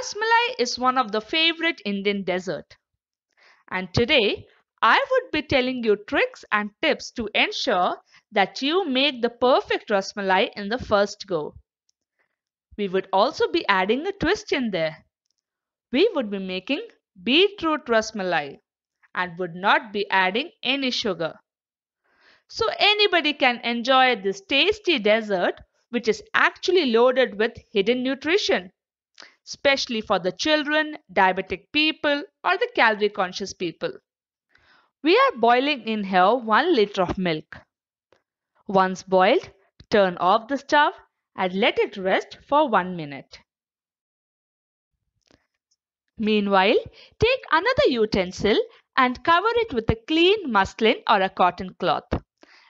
Rasmalai is one of the favorite Indian dessert. And today, I would be telling you tricks and tips to ensure that you make the perfect rasmalai in the first go. We would also be adding a twist in there. We would be making beetroot rasmalai and would not be adding any sugar. So anybody can enjoy this tasty dessert which is actually loaded with hidden nutrition especially for the children, diabetic people or the calorie conscious people. We are boiling in here 1 liter of milk. Once boiled, turn off the stove and let it rest for 1 minute. Meanwhile, take another utensil and cover it with a clean muslin or a cotton cloth.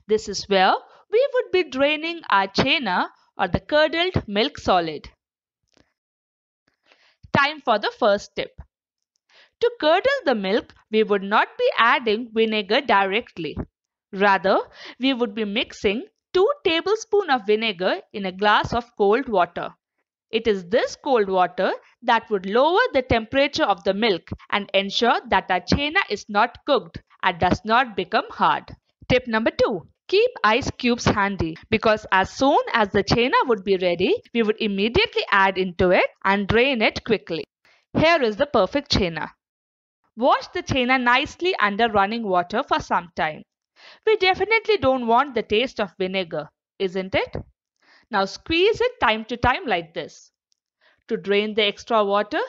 This is where we would be draining our chena or the curdled milk solid. Time for the first tip. To curdle the milk, we would not be adding vinegar directly. Rather, we would be mixing 2 tablespoons of vinegar in a glass of cold water. It is this cold water that would lower the temperature of the milk and ensure that our chena is not cooked and does not become hard. Tip number 2. Keep ice cubes handy because as soon as the chena would be ready, we would immediately add into it and drain it quickly. Here is the perfect chena. Wash the chena nicely under running water for some time. We definitely don't want the taste of vinegar, isn't it? Now squeeze it time to time like this. To drain the extra water,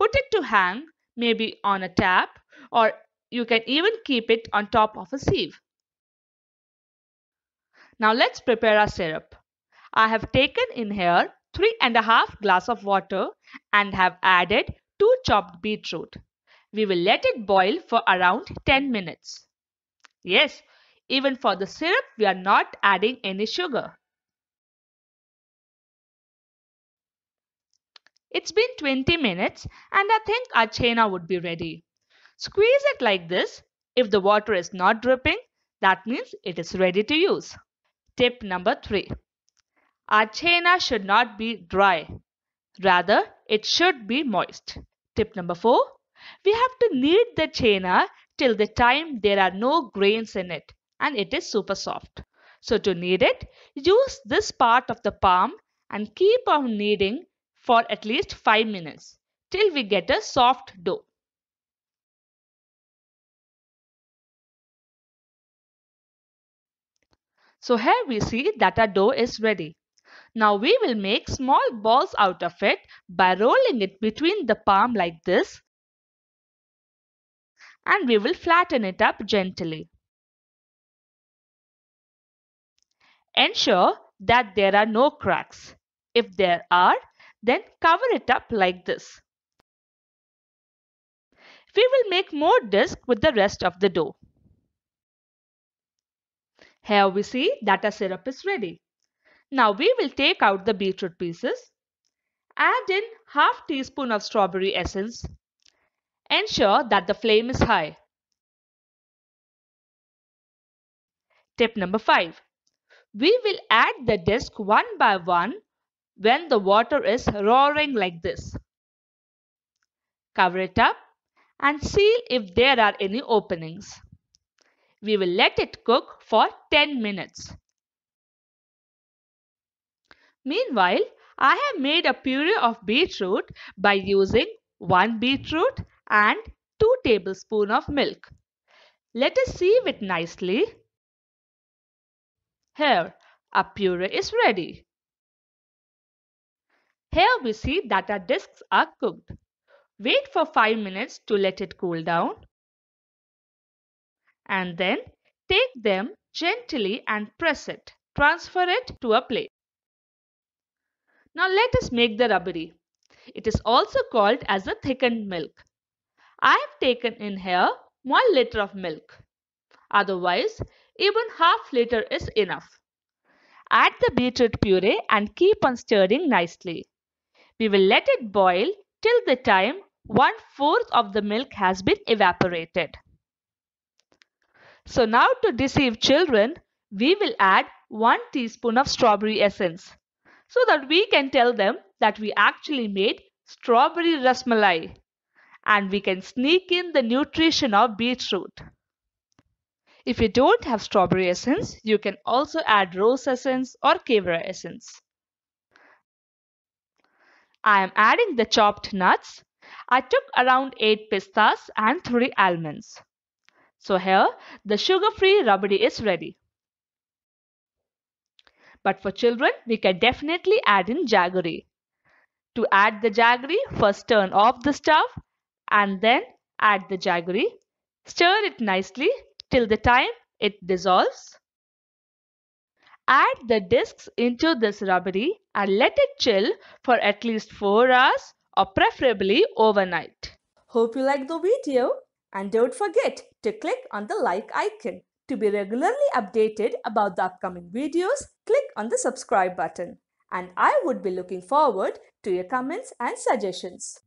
put it to hang, maybe on a tap, or you can even keep it on top of a sieve. Now let's prepare our syrup. I have taken in here three and a half glass of water and have added 2 chopped beetroot. We will let it boil for around 10 minutes. Yes, even for the syrup we are not adding any sugar. It's been 20 minutes and I think our chena would be ready. Squeeze it like this. If the water is not dripping, that means it is ready to use. Tip number three. Our chena should not be dry. Rather, it should be moist. Tip number four. We have to knead the chena till the time there are no grains in it and it is super soft. So to knead it, use this part of the palm and keep on kneading for at least 5 minutes till we get a soft dough. So here we see that our dough is ready. Now we will make small balls out of it by rolling it between the palm like this and we will flatten it up gently. Ensure that there are no cracks. If there are, then cover it up like this. We will make more disc with the rest of the dough. Here we see that our syrup is ready. Now we will take out the beetroot pieces. Add in half teaspoon of strawberry essence. Ensure that the flame is high. Tip number 5. We will add the disc one by one when the water is roaring like this. Cover it up and see if there are any openings. We will let it cook for 10 minutes. Meanwhile, I have made a puree of beetroot by using 1 beetroot and 2 tablespoon of milk. Let us sieve it nicely. Here, our puree is ready. Here we see that our discs are cooked. Wait for 5 minutes to let it cool down and then take them gently and press it. Transfer it to a plate. Now let us make the rubbery. It is also called as the thickened milk. I have taken in here 1 liter of milk. Otherwise, even half liter is enough. Add the beetroot puree and keep on stirring nicely. We will let it boil till the time one fourth of the milk has been evaporated. So now to deceive children, we will add 1 teaspoon of strawberry essence so that we can tell them that we actually made strawberry rasmalai and we can sneak in the nutrition of beetroot. If you don't have strawberry essence, you can also add rose essence or kevra essence. I am adding the chopped nuts. I took around 8 pistas and 3 almonds. So here the sugar-free rabdi is ready. But for children, we can definitely add in jaggery. To add the jaggery, first turn off the stove and then add the jaggery. Stir it nicely till the time it dissolves. Add the discs into this rabdi and let it chill for at least 4 hours or preferably overnight. Hope you liked the video. And don't forget to click on the like icon. To be regularly updated about the upcoming videos, click on the subscribe button. And I would be looking forward to your comments and suggestions.